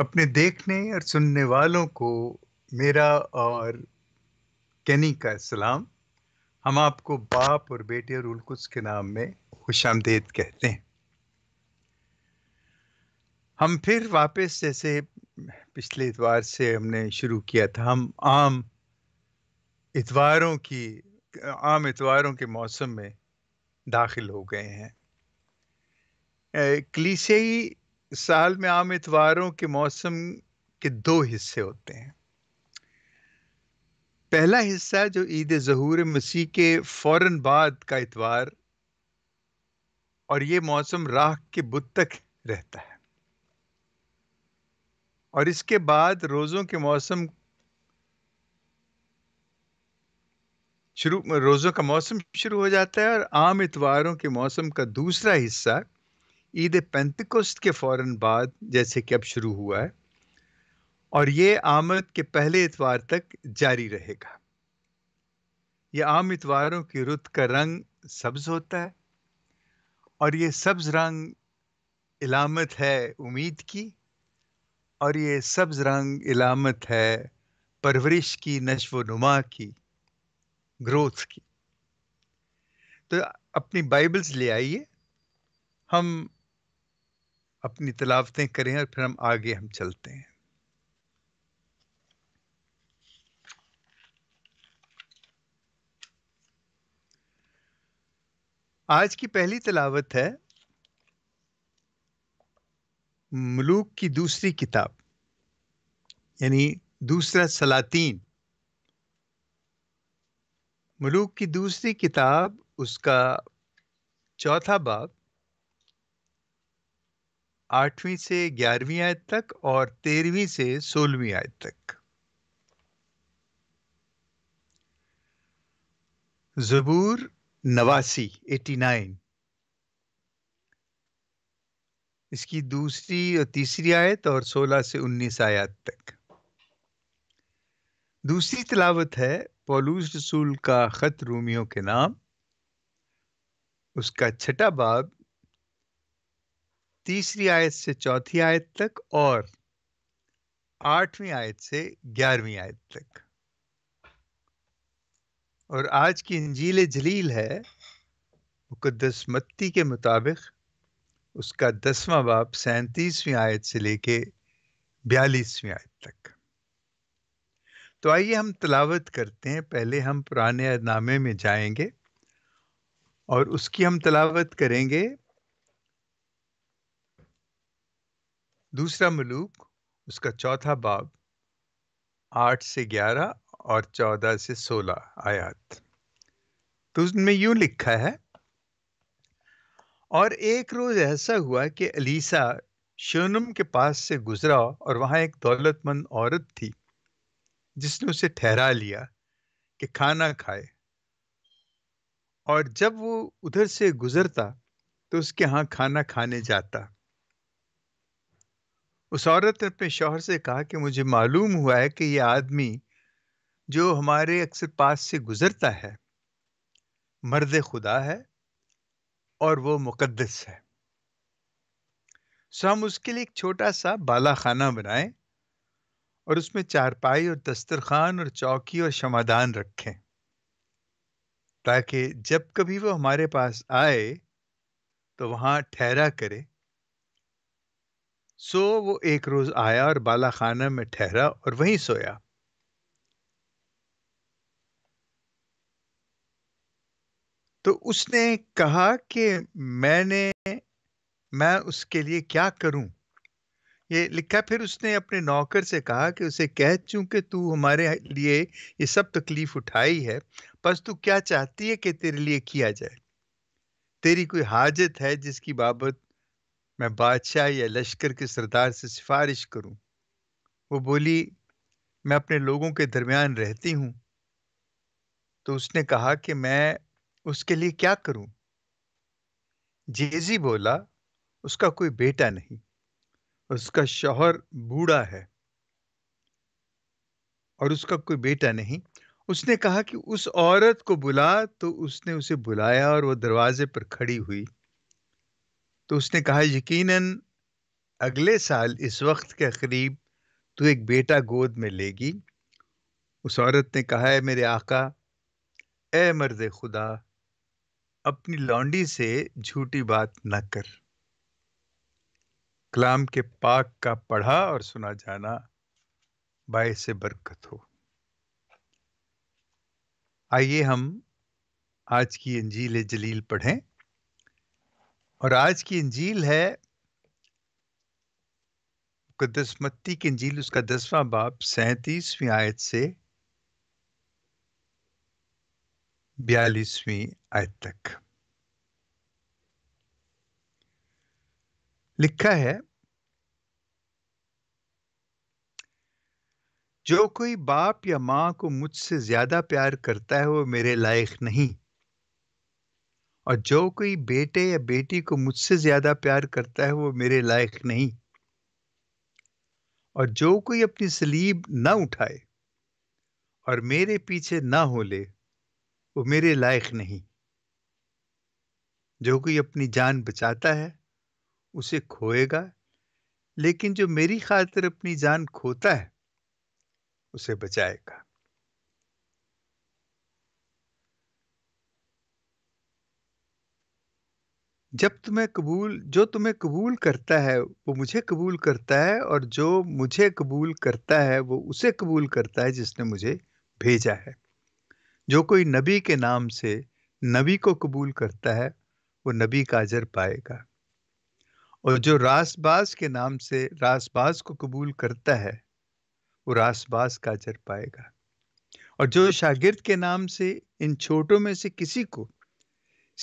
अपने देखने और सुनने वालों को मेरा और कैनी का सलाम हम आपको बाप और बेटे और उल्कुस के नाम में खुश आमदेद कहते हैं हम फिर वापस जैसे पिछले इतवार से हमने शुरू किया था हम आम इतवारों की आम इतवारों के मौसम में दाखिल हो गए हैं क्लीसेई साल में आम इतवारों के मौसम के दो हिस्से होते हैं पहला हिस्सा जो ईद जहूर मसीह के फौरन बाद का इतवार और ये मौसम राह के बुद तक रहता है और इसके बाद रोज़ों के मौसम शुरू रोज़ों का मौसम शुरू हो जाता है और आम इतवारों के मौसम का दूसरा हिस्सा ईद पेंतकोस्त के फ़ौर बाद जैसे कि अब शुरू हुआ है और ये आमद के पहले इतवार तक जारी रहेगा ये आम इतवारों की रुत का रंग सब्ज़ होता है और ये सब्ज़ रंग इलामत है उम्मीद की और ये सब्ज़ रंग इलामत है परवरिश की नश्व नुमा की ग्रोथ की तो अपनी बाइबल्स ले आइए हम अपनी तलावतें करें और फिर हम आगे हम चलते हैं आज की पहली तलावत है मलूक की दूसरी किताब यानी दूसरा सलातीन मलूक की दूसरी किताब उसका चौथा बाब आठवीं से ग्यारहवीं आयत तक और तेरहवीं से सोलहवीं आयत तक जबूर नवासी एटी नाइन इसकी दूसरी और तीसरी आयत और सोलह से उन्नीस आयत तक दूसरी तलावत है पोलूस रसूल का ख़त रूमियों के नाम उसका छठा बाब तीसरी आयत से चौथी आयत तक और आठवीं आयत से ग्यारहवीं आयत तक और आज की इंजील जलील है मुकदस मत्ती के मुताबिक उसका दसवां बाप सैंतीसवीं आयत से लेके बयालीसवीं आयत तक तो आइए हम तलावत करते हैं पहले हम पुराने नामे में जाएंगे और उसकी हम तलावत करेंगे दूसरा मलूक उसका चौथा बाब आठ से ग्यारह और चौदह से सोलह आयात तो उसमें यूं लिखा है और एक रोज ऐसा हुआ कि अलीसा शोनम के पास से गुजरा और वहां एक दौलतमंद औरत थी जिसने उसे ठहरा लिया कि खाना खाए और जब वो उधर से गुजरता तो उसके यहाँ खाना खाने जाता उस औरत ने अपने शोहर से कहा कि मुझे मालूम हुआ है कि ये आदमी जो हमारे अक्सर पास से गुजरता है मर्द खुदा है और वो मुकद्दस है सो हम उसके लिए एक छोटा सा बाला खाना बनाएं और उसमें चारपाई और दस्तरखान और चौकी और शमादान रखें ताकि जब कभी वो हमारे पास आए तो वहाँ ठहरा करे सो वो एक रोज आया और बाला खाना में ठहरा और वहीं सोया तो उसने कहा कि मैंने मैं उसके लिए क्या करूं ये लिखा फिर उसने अपने नौकर से कहा कि उसे कह चूंकि तू हमारे लिए ये सब तकलीफ उठाई है बस तू क्या चाहती है कि तेरे लिए किया जाए तेरी कोई हाजत है जिसकी बाबत मैं बादशाह या लश्कर के सरदार से सिफारिश करूं वो बोली मैं अपने लोगों के दरमियान रहती हूं तो उसने कहा कि मैं उसके लिए क्या करूं जेजी बोला उसका कोई बेटा नहीं उसका शौहर बूढ़ा है और उसका कोई बेटा नहीं उसने कहा कि उस औरत को बुला तो उसने उसे बुलाया और वो दरवाजे पर खड़ी हुई तो उसने कहा यकीनन अगले साल इस वक्त के करीब तू एक बेटा गोद में लेगी उस औरत ने कहा है मेरे आका ए मर्द खुदा अपनी लौंडी से झूठी बात न कर कलाम के पाक का पढ़ा और सुना जाना बाय से बरकत हो आइए हम आज की अंजील जलील पढ़ें और आज की इंजील है मुकदसमती की इंजील उसका दसवां बाप सैतीसवीं आयत से बयालीसवीं आयत तक लिखा है जो कोई बाप या माँ को मुझसे ज्यादा प्यार करता है वो मेरे लायक नहीं और जो कोई बेटे या बेटी को मुझसे ज्यादा प्यार करता है वो मेरे लायक नहीं और जो कोई अपनी सलीब ना उठाए और मेरे पीछे ना हो ले वो मेरे लायक नहीं जो कोई अपनी जान बचाता है उसे खोएगा लेकिन जो मेरी खातिर अपनी जान खोता है उसे बचाएगा जब तुम्हें कबूल जो तुम्हें कबूल करता है वो मुझे कबूल करता है और जो मुझे कबूल करता है वो उसे कबूल करता है जिसने मुझे भेजा है जो कोई नबी के नाम से नबी को कबूल करता है वो नबी का अजर पाएगा और जो रासबाज के नाम से रासबाज को कबूल करता है वो रासबाज का अजर पाएगा और जो शागिर्द के नाम से इन छोटों में से किसी को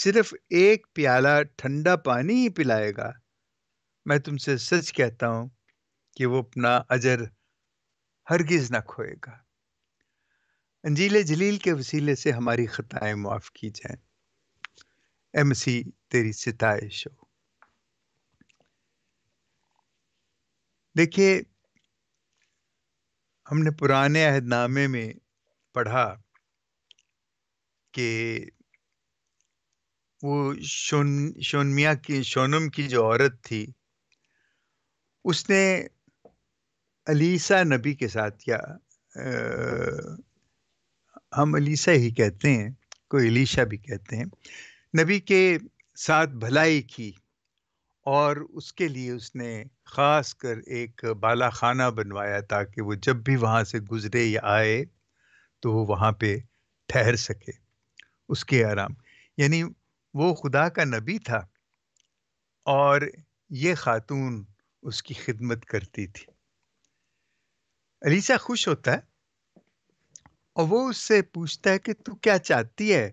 सिर्फ एक प्याला ठंडा पानी ही पिलाएगा मैं तुमसे सच कहता हूं कि वो अपना अजर हरगिज ना खोएगा अंजीले जलील के वसीले से हमारी खताएं माफ़ की जाएं एम सी तेरी सितायश हो देखिए हमने पुराने अहदनामे में पढ़ा कि वो शोन शोनमिया की शोनम की जो औरत थी उसने अलीसा नबी के साथ या आ, हम अलीसा ही कहते हैं कोई अलीशा भी कहते हैं नबी के साथ भलाई की और उसके लिए उसने ख़ास कर एक बाला खाना बनवाया ताकि वो जब भी वहाँ से गुज़रे या आए तो वो वहाँ पे ठहर सके उसके आराम यानी वो खुदा का नबी था और ये खातून उसकी खिदमत करती थी अलीसा खुश होता है और वो उससे पूछता है कि तू क्या चाहती है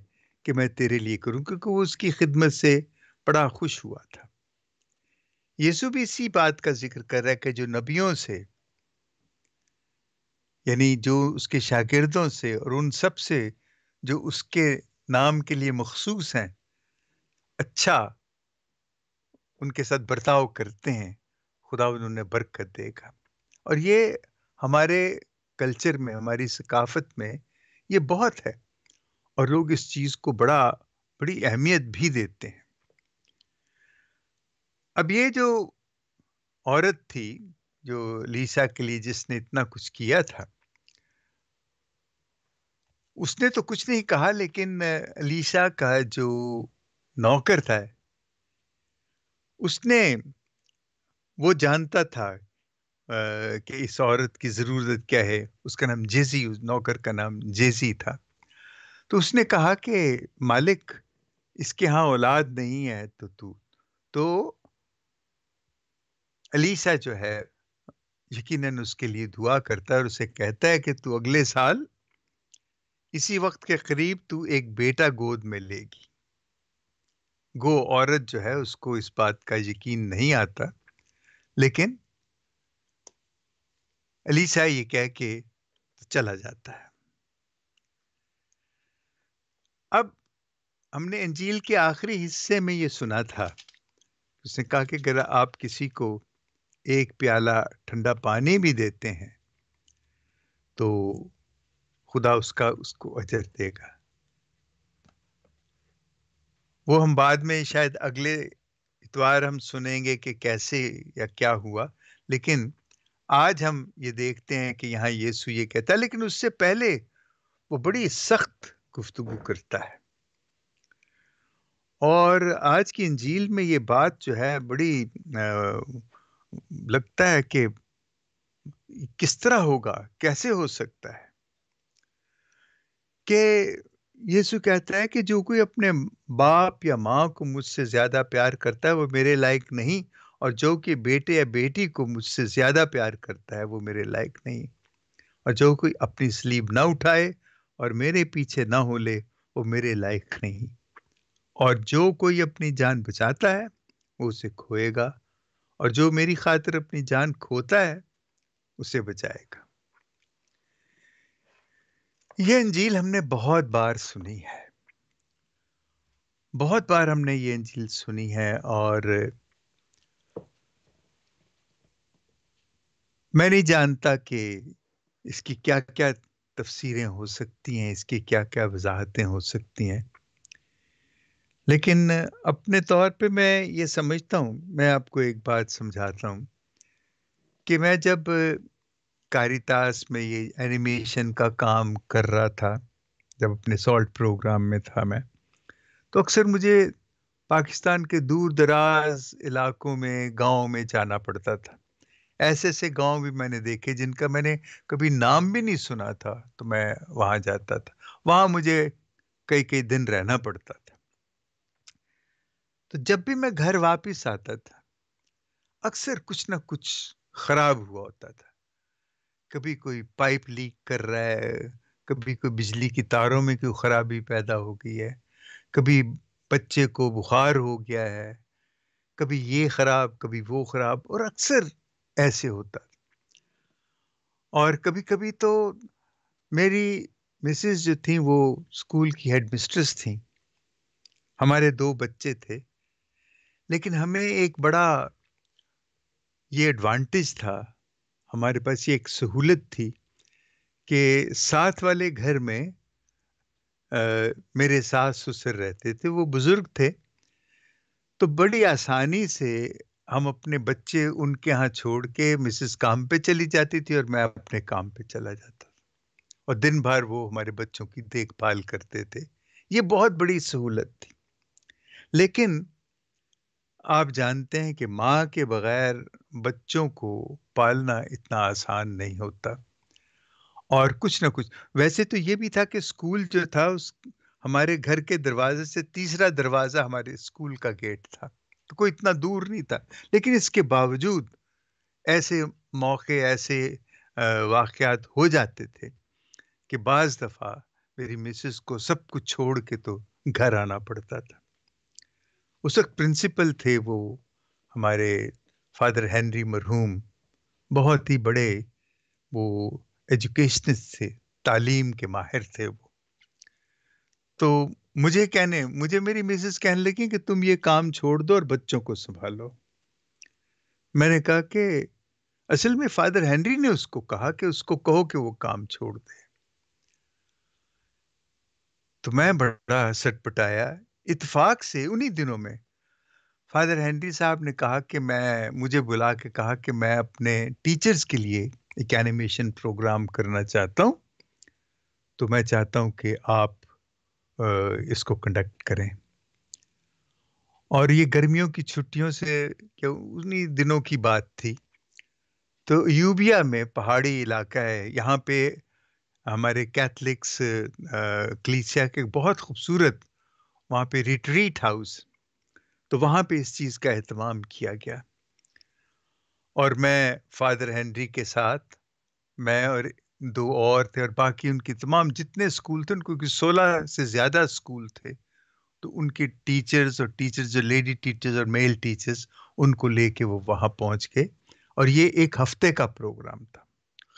कि मैं तेरे लिए करूं क्योंकि वो उसकी खिदमत से बड़ा खुश हुआ था यीशु भी इसी बात का जिक्र कर रहा है कि जो नबियों से यानी जो उसके शागिर्दों से और उन सब से जो उसके नाम के लिए मखसूस हैं अच्छा उनके साथ बर्ताव करते हैं खुदा उन्हें बरकत देगा और ये हमारे कल्चर में हमारी सकाफत में ये बहुत है और लोग इस चीज़ को बड़ा बड़ी अहमियत भी देते हैं अब ये जो औरत थी जो लीसा के लिए जिसने इतना कुछ किया था उसने तो कुछ नहीं कहा लेकिन लीसा का जो नौकर था उसने वो जानता था कि इस औरत की ज़रूरत क्या है उसका नाम जेजी उस नौकर का नाम जेजी था तो उसने कहा कि मालिक इसके यहाँ औलाद नहीं है तो तू तो अलीसा जो है यकीनन उसके लिए दुआ करता है और उसे कहता है कि तू अगले साल इसी वक्त के करीब तू एक बेटा गोद में लेगी गो औरत जो है उसको इस बात का यकीन नहीं आता लेकिन अलीसा ये कह के तो चला जाता है अब हमने अंजील के आखिरी हिस्से में ये सुना था उसने कहा कि अगर आप किसी को एक प्याला ठंडा पानी भी देते हैं तो खुदा उसका उसको अजर देगा वो हम बाद में शायद अगले इतवार हम सुनेंगे कि कैसे या क्या हुआ लेकिन आज हम ये देखते हैं कि यहाँ यीशु ये कहता है लेकिन उससे पहले वो बड़ी सख्त गुफ्तगु करता है और आज की इंजील में ये बात जो है बड़ी लगता है कि किस तरह होगा कैसे हो सकता है कि यीशु कहता है कि जो कोई अपने बाप या माँ को मुझसे ज्यादा प्यार करता है वो मेरे लायक नहीं और जो कि बेटे या बेटी को मुझसे ज्यादा प्यार करता है वो मेरे लायक नहीं और जो कोई अपनी स्लीव ना उठाए और मेरे पीछे ना हो ले वो मेरे लायक नहीं और जो कोई अपनी जान बचाता है वो उसे खोएगा और जो मेरी खातिर अपनी जान खोता है उसे बचाएगा ये अंजील हमने बहुत बार सुनी है बहुत बार हमने ये अंजील सुनी है और मैं नहीं जानता कि इसकी क्या क्या तफसीरें हो सकती हैं इसकी क्या क्या वजाहतें हो सकती हैं लेकिन अपने तौर पे मैं ये समझता हूँ मैं आपको एक बात समझाता हूँ कि मैं जब कारितास में ये एनिमेशन का काम कर रहा था जब अपने सॉल्ट प्रोग्राम में था मैं तो अक्सर मुझे पाकिस्तान के दूर दराज इलाकों में गाँव में जाना पड़ता था ऐसे ऐसे गांव भी मैंने देखे जिनका मैंने कभी नाम भी नहीं सुना था तो मैं वहाँ जाता था वहां मुझे कई कई दिन रहना पड़ता था तो जब भी मैं घर वापस आता था अक्सर कुछ ना कुछ खराब हुआ होता था कभी कोई पाइप लीक कर रहा है कभी कोई बिजली की तारों में कोई खराबी पैदा हो गई है कभी बच्चे को बुखार हो गया है कभी ये खराब कभी वो खराब और अक्सर ऐसे होता और कभी कभी तो मेरी मिसेस जो थी वो स्कूल की हेड मिस्ट्रेस थी हमारे दो बच्चे थे लेकिन हमें एक बड़ा ये एडवांटेज था हमारे पास ये एक सहूलत थी कि साथ वाले घर में आ, मेरे सास ससुर रहते थे वो बुज़ुर्ग थे तो बड़ी आसानी से हम अपने बच्चे उनके यहाँ छोड़ के मिसेस काम पे चली जाती थी और मैं अपने काम पे चला जाता था और दिन भर वो हमारे बच्चों की देखभाल करते थे ये बहुत बड़ी सहूलत थी लेकिन आप जानते हैं कि माँ के बगैर बच्चों को पालना इतना आसान नहीं होता और कुछ ना कुछ वैसे तो ये भी था कि स्कूल जो था उस हमारे घर के दरवाजे से तीसरा दरवाज़ा हमारे स्कूल का गेट था तो कोई इतना दूर नहीं था लेकिन इसके बावजूद ऐसे मौके ऐसे वाक़ हो जाते थे कि बाज़ दफ़ा मेरी मिसेस को सब कुछ छोड़ के तो घर आना पड़ता था उस वक्त प्रिंसिपल थे वो हमारे फादर हेनरी मरहूम बहुत ही बड़े वो एजुकेशनिस्ट थे तालीम के माहिर थे वो तो मुझे कहने मुझे मेरी मिसेस कहने लगी कि तुम ये काम छोड़ दो और बच्चों को संभालो मैंने कहा कि असल में फादर हेनरी ने उसको कहा कि उसको कहो कि वो काम छोड़ दे तो मैं बड़ा सटपटाया इतफाक से उन्हीं दिनों में फादर हेनरी साहब ने कहा कि मैं मुझे बुला के कहा कि मैं अपने टीचर्स के लिए एक एनिमेशन प्रोग्राम करना चाहता हूँ तो मैं चाहता हूँ कि आप इसको कंडक्ट करें और ये गर्मियों की छुट्टियों से उन्हीं दिनों की बात थी तो यूबिया में पहाड़ी इलाका है यहाँ पे हमारे कैथलिक्स क्लीसिया के बहुत खूबसूरत वहाँ पे रिट्रीट हाउस तो वहाँ पे इस चीज़ का अहतमाम किया गया और मैं फादर हेनरी के साथ मैं और दो और थे और बाकी उनके तमाम जितने स्कूल थे उनको क्योंकि सोलह से ज़्यादा स्कूल थे तो उनके टीचर्स और टीचर्स जो लेडी टीचर्स और मेल टीचर्स उनको लेके वो वहाँ पहुँच गए और ये एक हफ्ते का प्रोग्राम था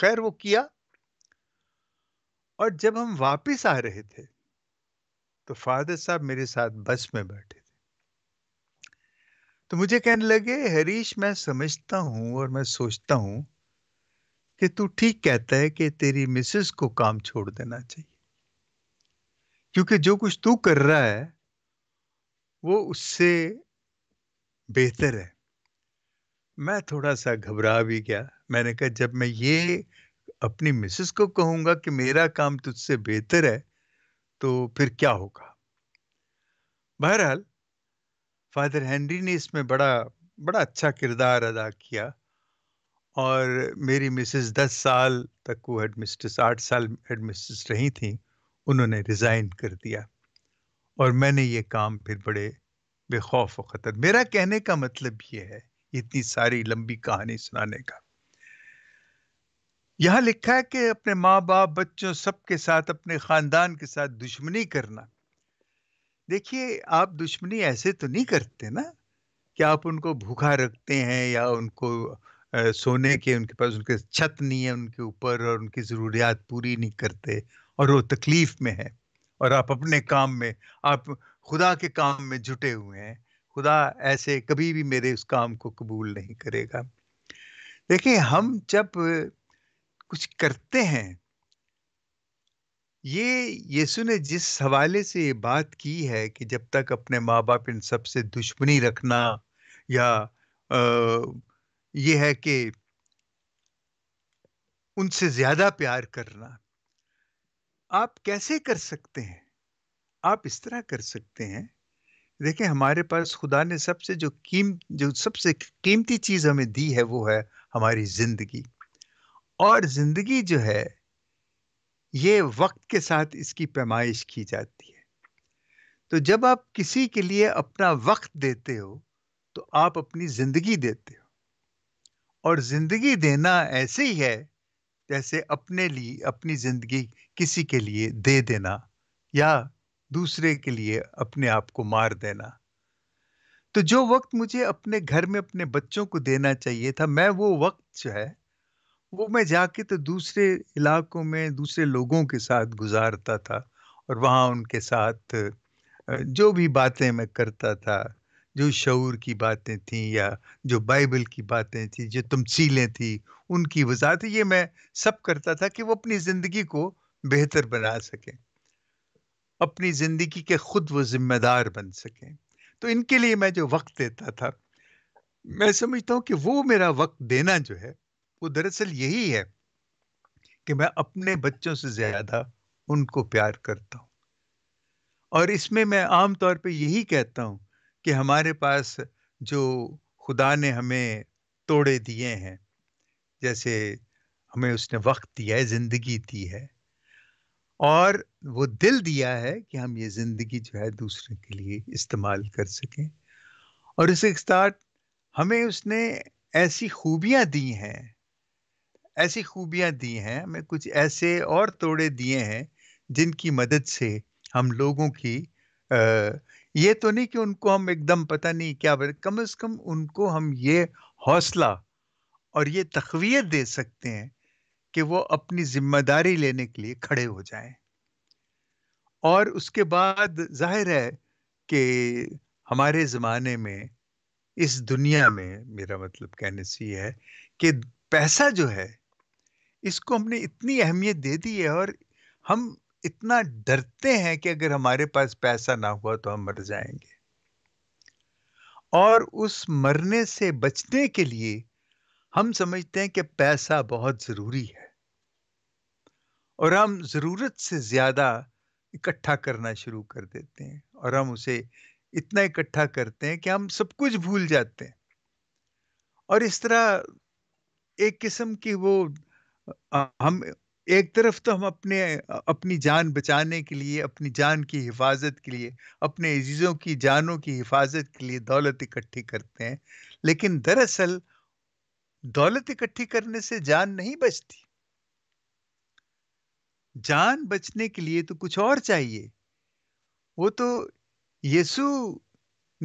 खैर वो किया और जब हम वापस आ रहे थे तो फादर साहब मेरे साथ बस में बैठे थे तो मुझे कहने लगे हरीश मैं समझता हूं और मैं सोचता हूं कि तू ठीक कहता है कि तेरी मिसेस को काम छोड़ देना चाहिए क्योंकि जो कुछ तू कर रहा है वो उससे बेहतर है मैं थोड़ा सा घबरा भी गया मैंने कहा जब मैं ये अपनी मिसेस को कहूंगा कि मेरा काम तुझसे बेहतर है तो फिर क्या होगा बहरहाल फादर हेनरी ने इसमें बड़ा बड़ा अच्छा किरदार अदा किया और मेरी मिसेस दस साल तक वो हेडमिस्ट्रेस आठ साल हेडमिस्ट्रेस रही थी उन्होंने रिज़ाइन कर दिया और मैंने ये काम फिर बड़े बेखौफ व ख़तर मेरा कहने का मतलब ये है इतनी सारी लंबी कहानी सुनाने का यहाँ लिखा है कि अपने माँ बाप बच्चों सबके साथ अपने खानदान के साथ दुश्मनी करना देखिए आप दुश्मनी ऐसे तो नहीं करते ना कि आप उनको भूखा रखते हैं या उनको सोने के उनके पास उनके छत नहीं है उनके ऊपर और उनकी ज़रूरियात पूरी नहीं करते और वो तकलीफ में है और आप अपने काम में आप खुदा के काम में जुटे हुए हैं खुदा ऐसे कभी भी मेरे उस काम को कबूल नहीं करेगा देखिए हम जब कुछ करते हैं ये यीशु ने जिस हवाले से ये बात की है कि जब तक अपने माँ बाप इन सब से दुश्मनी रखना या आ, ये है कि उनसे ज्यादा प्यार करना आप कैसे कर सकते हैं आप इस तरह कर सकते हैं देखें हमारे पास खुदा ने सबसे जो कीम जो सबसे कीमती चीज़ हमें दी है वो है हमारी ज़िंदगी और जिंदगी जो है ये वक्त के साथ इसकी पैमाइश की जाती है तो जब आप किसी के लिए अपना वक्त देते हो तो आप अपनी जिंदगी देते हो और जिंदगी देना ऐसे ही है जैसे अपने लिए अपनी जिंदगी किसी के लिए दे देना या दूसरे के लिए अपने आप को मार देना तो जो वक्त मुझे अपने घर में अपने बच्चों को देना चाहिए था मैं वो वक्त जो है वो मैं जाके तो दूसरे इलाकों में दूसरे लोगों के साथ गुजारता था और वहाँ उनके साथ जो भी बातें मैं करता था जो शूर की बातें थीं या जो बाइबल की बातें थी जो तमसीलें थी उनकी थी ये मैं सब करता था कि वो अपनी ज़िंदगी को बेहतर बना सकें अपनी ज़िंदगी के खुद वो ज़िम्मेदार बन सकें तो इनके लिए मैं जो वक्त देता था मैं समझता हूँ कि वो मेरा वक्त देना जो है वो दरअसल यही है कि मैं अपने बच्चों से ज्यादा उनको प्यार करता हूँ और इसमें मैं आम तौर पे यही कहता हूं कि हमारे पास जो खुदा ने हमें तोड़े दिए हैं जैसे हमें उसने वक्त दिया है ज़िंदगी दी है और वो दिल दिया है कि हम ये ज़िंदगी जो है दूसरे के लिए इस्तेमाल कर सकें और इसके साथ हमें उसने ऐसी खूबियाँ दी हैं ऐसी खूबियां दी हैं हमें कुछ ऐसे और तोड़े दिए हैं जिनकी मदद से हम लोगों की आ, ये तो नहीं कि उनको हम एकदम पता नहीं क्या बता कम से कम उनको हम ये हौसला और ये तकवीत दे सकते हैं कि वो अपनी जिम्मेदारी लेने के लिए खड़े हो जाएं और उसके बाद जाहिर है कि हमारे ज़माने में इस दुनिया में मेरा मतलब कहने से ये है कि पैसा जो है इसको हमने इतनी अहमियत दे दी है और हम इतना डरते हैं कि अगर हमारे पास पैसा ना हुआ तो हम मर जाएंगे और उस मरने से बचने के लिए हम समझते हैं कि पैसा बहुत ज़रूरी है और हम ज़रूरत से ज़्यादा इकट्ठा करना शुरू कर देते हैं और हम उसे इतना इकट्ठा करते हैं कि हम सब कुछ भूल जाते हैं और इस तरह एक किस्म की वो हम एक तरफ तो हम अपने अपनी जान बचाने के लिए अपनी जान की हिफाजत के लिए अपने अजीज़ों की जानों की हिफाजत के लिए दौलत इकट्ठी करते हैं लेकिन दरअसल दौलत इकट्ठी करने से जान नहीं बचती जान बचने के लिए तो कुछ और चाहिए वो तो यीशु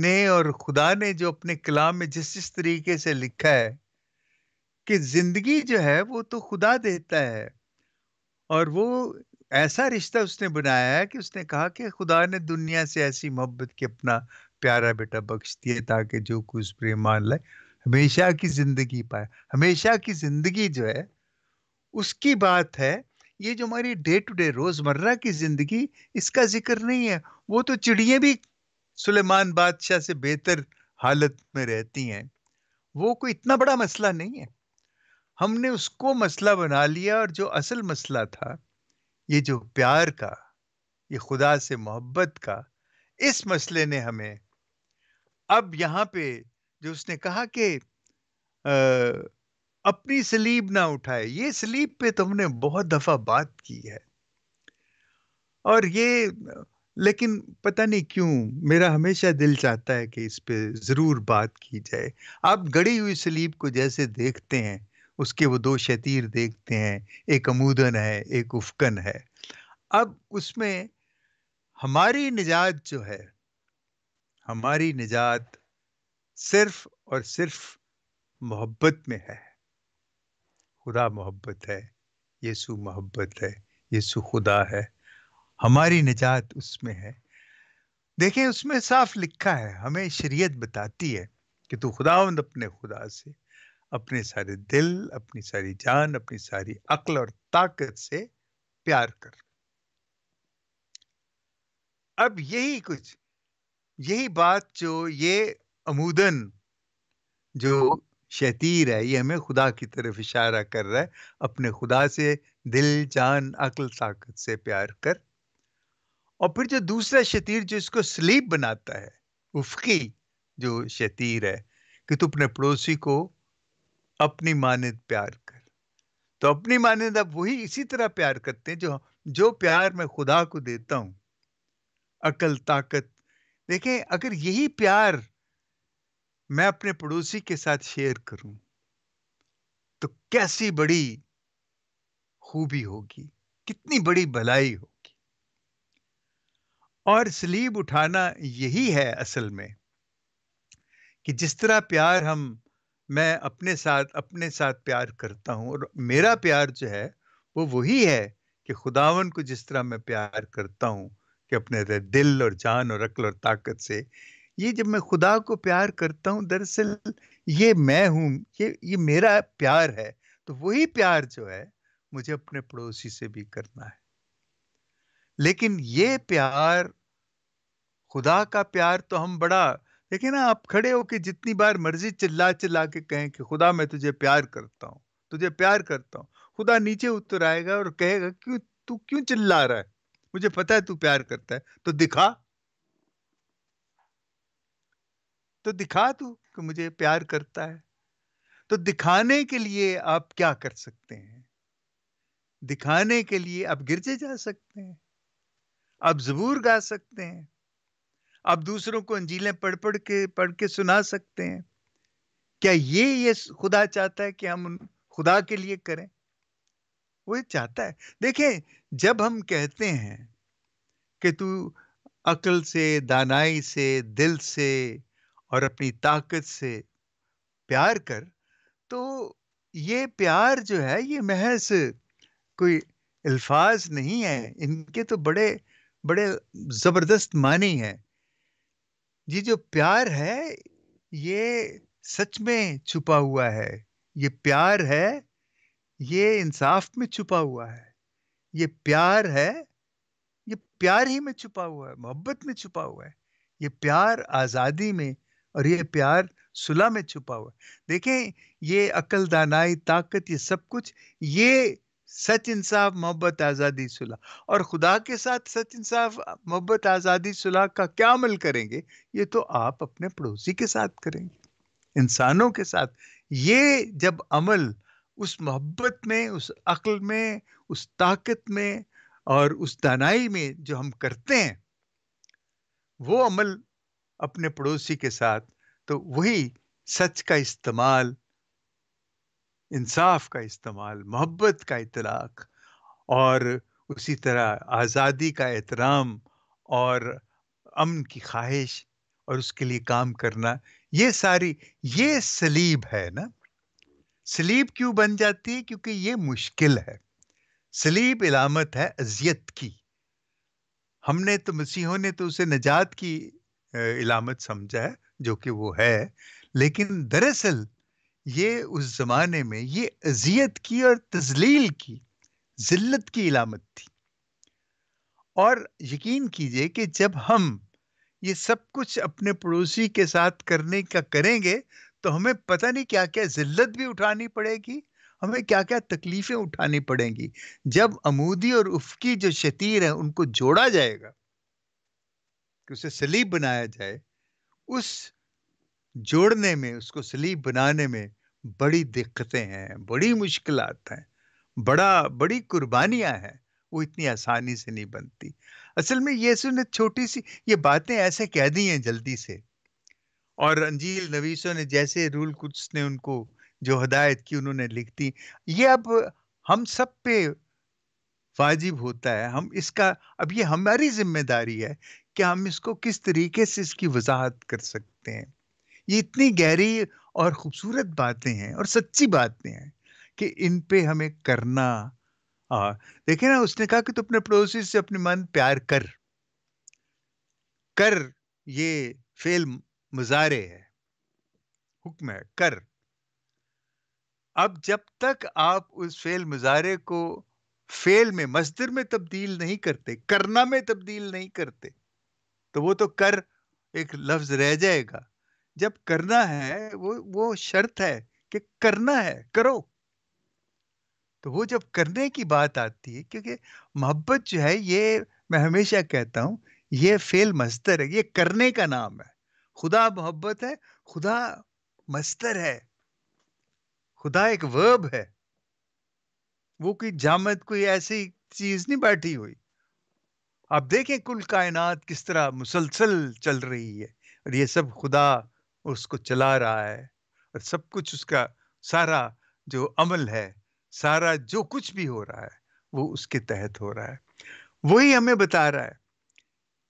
ने और खुदा ने जो अपने कलाम में जिस जिस तरीके से लिखा है कि जिंदगी जो है वो तो खुदा देता है और वो ऐसा रिश्ता उसने बनाया है कि उसने कहा कि खुदा ने दुनिया से ऐसी मोहब्बत के अपना प्यारा बेटा बख्श दिया ताकि जो कुछ प्रेम मान लाए हमेशा की जिंदगी पाए हमेशा की जिंदगी जो है उसकी बात है ये जो हमारी डे टू डे रोजमर्रा की जिंदगी इसका जिक्र नहीं है वो तो चिड़िया भी सुलेमान बादशाह से बेहतर हालत में रहती हैं वो कोई इतना बड़ा मसला नहीं है हमने उसको मसला बना लिया और जो असल मसला था ये जो प्यार का ये खुदा से मोहब्बत का इस मसले ने हमें अब यहाँ पे जो उसने कहा कि अपनी सलीब ना उठाए ये सलीब पे तो हमने बहुत दफ़ा बात की है और ये लेकिन पता नहीं क्यों मेरा हमेशा दिल चाहता है कि इस पे ज़रूर बात की जाए आप गड़ी हुई सलीब को जैसे देखते हैं उसके वो दो शतीर देखते हैं एक अमूदन है एक उफकन है अब उसमें हमारी निजात जो है हमारी निजात सिर्फ और सिर्फ मोहब्बत में है खुदा मोहब्बत है यीशु मोहब्बत है यीशु खुदा है हमारी निजात उसमें है देखें उसमें साफ लिखा है हमें शरीयत बताती है कि तू खुदावंद अपने खुदा से अपने सारे दिल अपनी सारी जान अपनी सारी अक्ल और ताकत से प्यार कर अब यही कुछ यही बात जो ये अमूदन जो शतीर है ये हमें खुदा की तरफ इशारा कर रहा है अपने खुदा से दिल जान अक्ल ताकत से प्यार कर और फिर जो दूसरा शतीर जो इसको स्लीप बनाता है उफकी जो शतीर है कि तू अपने पड़ोसी को अपनी मानद प्यार कर तो अपनी मानद आप वही इसी तरह प्यार करते हैं जो जो प्यार मैं खुदा को देता हूं अकल ताकत देखें अगर यही प्यार मैं अपने पड़ोसी के साथ शेयर करूं तो कैसी बड़ी खूबी होगी कितनी बड़ी भलाई होगी और स्लीब उठाना यही है असल में कि जिस तरह प्यार हम मैं अपने साथ अपने साथ प्यार करता हूँ और मेरा प्यार जो है वो वही है कि खुदावन को जिस तरह मैं प्यार करता हूँ कि अपने दिल और जान और अक्ल और ताकत से ये जब मैं खुदा को प्यार करता हूँ दरअसल ये मैं हूँ ये ये मेरा प्यार है तो वही प्यार जो है मुझे अपने पड़ोसी से भी करना है लेकिन ये प्यार खुदा का प्यार तो हम बड़ा लेकिन आप खड़े हो कि जितनी बार मर्जी चिल्ला चिल्ला के कहें कि खुदा मैं तुझे प्यार करता हूँ तुझे प्यार करता हूँ खुदा नीचे उतर आएगा और कहेगा क्यों तू क्यों चिल्ला रहा है मुझे पता है तू प्यार करता है तो दिखा तो दिखा तू कि मुझे प्यार करता है तो दिखाने के लिए आप क्या कर सकते हैं दिखाने के लिए आप गिरजे जा सकते हैं आप जबूर गा सकते हैं आप दूसरों को अंजीलें पढ़ पढ़ के पढ़ के सुना सकते हैं क्या ये ये खुदा चाहता है कि हम उन खुदा के लिए करें वो ये चाहता है देखें जब हम कहते हैं कि तू अकल से दानाई से दिल से और अपनी ताकत से प्यार कर तो ये प्यार जो है ये महज कोई अल्फाज नहीं है इनके तो बड़े बड़े ज़बरदस्त मानी हैं ये जो प्यार है ये सच में छुपा हुआ है ये प्यार है ये इंसाफ में छुपा हुआ है ये प्यार है ये प्यार ही में छुपा हुआ है मोहब्बत में छुपा हुआ है ये प्यार आज़ादी में और ये प्यार सुलह में छुपा हुआ है देखें ये अकल दानाई ताकत ये सब कुछ ये सच इंसाफ मोहब्बत आज़ादी सुलह और खुदा के साथ सच इंसाफ मोहब्बत आज़ादी सुलह का क्या अमल करेंगे ये तो आप अपने पड़ोसी के साथ करेंगे इंसानों के साथ ये जब अमल उस मोहब्बत में उस अक्ल में उस ताकत में और उस दानाई में जो हम करते हैं वो अमल अपने पड़ोसी के साथ तो वही सच का इस्तेमाल इंसाफ का इस्तेमाल मोहब्बत का इतलाक और उसी तरह आज़ादी का एहतराम और अमन की ख्वाहिश और उसके लिए काम करना ये सारी ये सलीब है ना सलीब क्यों बन जाती है क्योंकि ये मुश्किल है सलीब इलामत है अजियत की हमने तो मसीहों ने तो उसे नजात की इलामत समझा है जो कि वो है लेकिन दरअसल ये उस जमाने में ये अजियत की और तजलील की जिल्लत की इलामत थी और यकीन कीजिए कि जब हम ये सब कुछ अपने पड़ोसी के साथ करने का करेंगे तो हमें पता नहीं क्या क्या जिल्लत भी उठानी पड़ेगी हमें क्या क्या तकलीफें उठानी पड़ेंगी जब अमूदी और उफकी जो शतीर है उनको जोड़ा जाएगा कि उसे सलीब बनाया जाए उस जोड़ने में उसको सलीब बनाने में बड़ी दिक्कतें हैं बड़ी मुश्किलात हैं बड़ा बड़ी कुर्बानियां हैं वो इतनी आसानी से नहीं बनती असल में यीशु ने छोटी सी ये बातें ऐसे कह दी हैं जल्दी से और अंजील नवीसों ने जैसे रूल कुछ ने उनको जो हदायत की उन्होंने लिख दी ये अब हम सब पे वाजिब होता है हम इसका अब ये हमारी जिम्मेदारी है कि हम इसको किस तरीके से इसकी वजाहत कर सकते हैं ये इतनी गहरी और खूबसूरत बातें हैं और सच्ची बातें हैं कि इन पे हमें करना आ, देखे ना उसने कहा कि तू अपने पड़ोसी से अपने मन प्यार कर कर ये फेल मुजारे है हुक्म है कर अब जब तक आप उस फेल मुजारे को फेल में मजदूर में तब्दील नहीं करते करना में तब्दील नहीं करते तो वो तो कर एक लफ्ज रह जाएगा जब करना है वो वो शर्त है कि करना है करो तो वो जब करने की बात आती है क्योंकि मोहब्बत जो है ये मैं हमेशा कहता हूं ये फेल मस्तर है ये करने का नाम है खुदा मोहब्बत है खुदा मस्तर है खुदा एक वर्ब है वो कोई जामत कोई ऐसी चीज नहीं बैठी हुई आप देखें कुल कायनात किस तरह मुसलसल चल रही है और ये सब खुदा और उसको चला रहा है और सब कुछ उसका सारा जो अमल है सारा जो कुछ भी हो रहा है वो उसके तहत हो रहा है वही हमें बता रहा है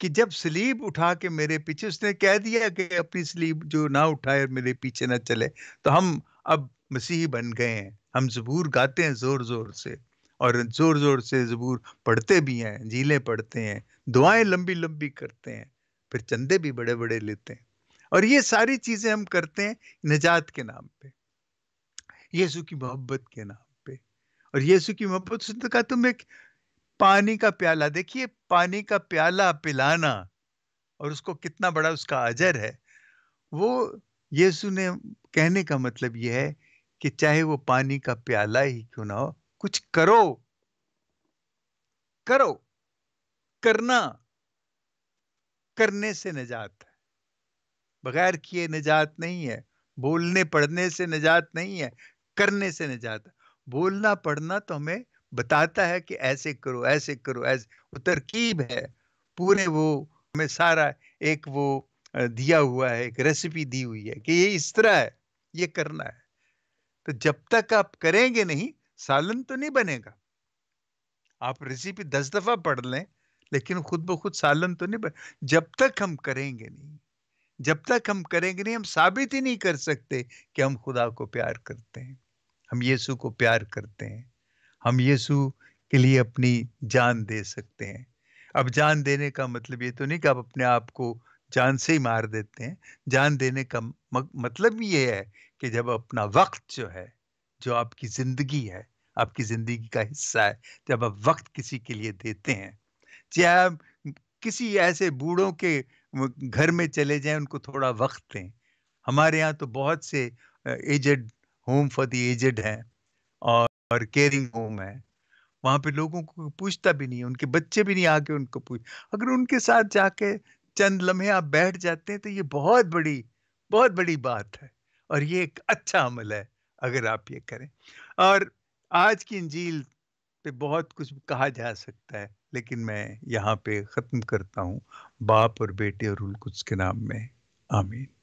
कि जब स्लीब उठा के मेरे पीछे उसने कह दिया कि अपनी स्लीब जो ना उठाए मेरे पीछे ना चले तो हम अब मसीह बन गए हैं हम जबूर गाते हैं ज़ोर ज़ोर से और ज़ोर ज़ोर से जबूर पढ़ते भी हैं झीलें पढ़ते हैं दुआएं लंबी लंबी करते हैं फिर चंदे भी बड़े बड़े लेते हैं और ये सारी चीजें हम करते हैं निजात के नाम पे यीशु की मोहब्बत के नाम पे और यीशु की मोहब्बत उसने तो कहा तुम एक पानी का प्याला देखिए पानी का प्याला पिलाना और उसको कितना बड़ा उसका अजर है वो यीशु ने कहने का मतलब यह है कि चाहे वो पानी का प्याला ही क्यों ना हो कुछ करो करो करना करने से निजात बगैर किए निजात नहीं है बोलने पढ़ने से निजात नहीं है करने से निजात बोलना पढ़ना तो हमें बताता है कि ऐसे करो ऐसे करो ऐसे वो तरकीब है पूरे वो हमें सारा एक वो दिया हुआ है एक रेसिपी दी हुई है कि ये इस तरह है ये करना है तो जब तक आप करेंगे नहीं सालन तो नहीं बनेगा आप रेसिपी दस दफा पढ़ लें लेकिन खुद ब खुद सालन तो नहीं बने जब तक हम करेंगे नहीं जब तक हम करेंगे नहीं हम साबित ही नहीं कर सकते कि हम खुदा को प्यार करते हैं हम यीशु को प्यार करते हैं हम यीशु के लिए अपनी जान दे सकते हैं अब जान देने का मतलब ये तो नहीं कि आप अपने आप को जान से ही मार देते हैं जान देने का मतलब ये है कि जब अपना वक्त जो है जो आपकी ज़िंदगी है आपकी ज़िंदगी का हिस्सा है जब आप वक्त किसी के लिए देते हैं चाहे किसी ऐसे बूढ़ों के घर में चले जाएं उनको थोड़ा वक्त दें हमारे यहाँ तो बहुत से aged home for the aged हैं और, और केयरिंग होम है वहाँ पे लोगों को पूछता भी नहीं है उनके बच्चे भी नहीं आके उनको पूछ अगर उनके साथ जाके चंद लम्हे आप बैठ जाते हैं तो ये बहुत बड़ी बहुत बड़ी बात है और ये एक अच्छा अमल है अगर आप ये करें और आज की इंजील पे बहुत कुछ कहा जा सकता है लेकिन मैं यहाँ पे ख़त्म करता हूँ बाप और बेटे और कुछ के नाम में आमीन